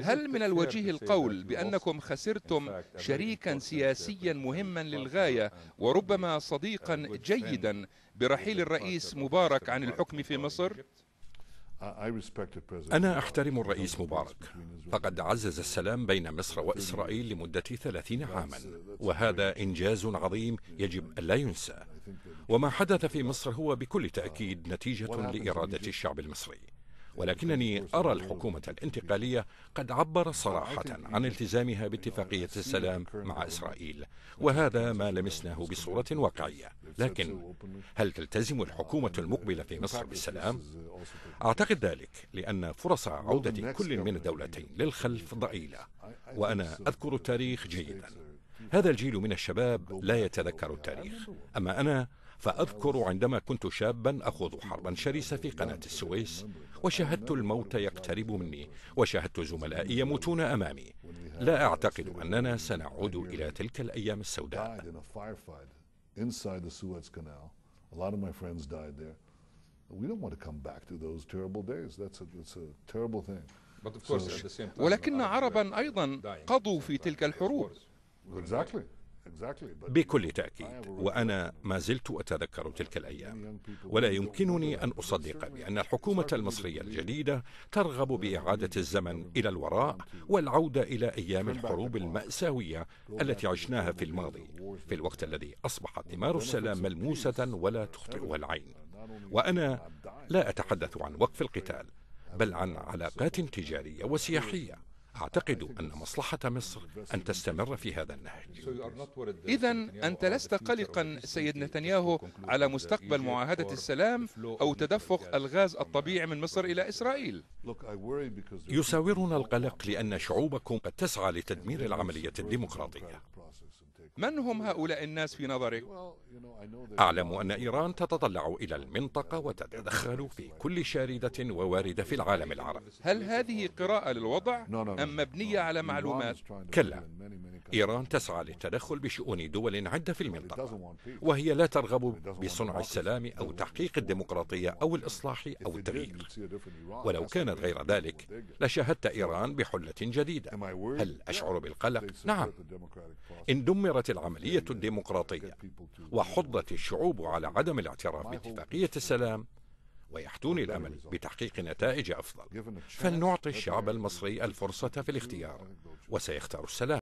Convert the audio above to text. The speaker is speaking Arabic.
هل من الوجيه القول بأنكم خسرتم شريكا سياسيا مهما للغاية وربما صديقا جيدا برحيل الرئيس مبارك عن الحكم في مصر؟ أنا أحترم الرئيس مبارك فقد عزز السلام بين مصر وإسرائيل لمدة ثلاثين عاما uh, وهذا إنجاز عظيم يجب أن لا ينسى وما حدث في مصر هو بكل تأكيد نتيجة لإرادة الشعب المصري ولكنني أرى الحكومة الانتقالية قد عبر صراحة عن التزامها باتفاقية السلام مع إسرائيل وهذا ما لمسناه بصورة واقعية لكن هل تلتزم الحكومة المقبلة في مصر بالسلام؟ أعتقد ذلك لأن فرص عودة كل من الدولتين للخلف ضئيلة وأنا أذكر التاريخ جيداً هذا الجيل من الشباب لا يتذكر التاريخ أما أنا فأذكر عندما كنت شابا أخوض حربا شرسة في قناة السويس وشاهدت الموت يقترب مني وشاهدت زملائي يموتون أمامي لا أعتقد أننا سنعود إلى تلك الأيام السوداء ولكن عربا أيضا قضوا في تلك الحروب بكل تأكيد وأنا ما زلت أتذكر تلك الأيام ولا يمكنني أن أصدق بأن الحكومة المصرية الجديدة ترغب بإعادة الزمن إلى الوراء والعودة إلى أيام الحروب المأساوية التي عشناها في الماضي في الوقت الذي أصبحت ثمار السلام ملموسة ولا تخطئها العين وأنا لا أتحدث عن وقف القتال بل عن علاقات تجارية وسياحية أعتقد أن مصلحة مصر أن تستمر في هذا النهج إذا أنت لست قلقا سيد نتنياهو على مستقبل معاهدة السلام أو تدفق الغاز الطبيعي من مصر إلى إسرائيل يساورنا القلق لأن شعوبكم قد تسعى لتدمير العملية الديمقراطية من هم هؤلاء الناس في نظرك؟ أعلم أن إيران تتطلع إلى المنطقة وتتدخل في كل شاردة وواردة في العالم العربي هل هذه قراءة للوضع أم مبنية على معلومات؟ كلا إيران تسعى للتدخل بشؤون دول عدة في المنطقة وهي لا ترغب بصنع السلام أو تحقيق الديمقراطية أو الإصلاح أو التغيير ولو كانت غير ذلك لشاهدت إيران بحلة جديدة هل أشعر بالقلق؟ نعم إن دمرت العملية الديمقراطية وحضت الشعوب على عدم الاعتراف باتفاقية السلام ويحتون الأمل بتحقيق نتائج أفضل فلنعطي الشعب المصري الفرصة في الاختيار وسيختار السلام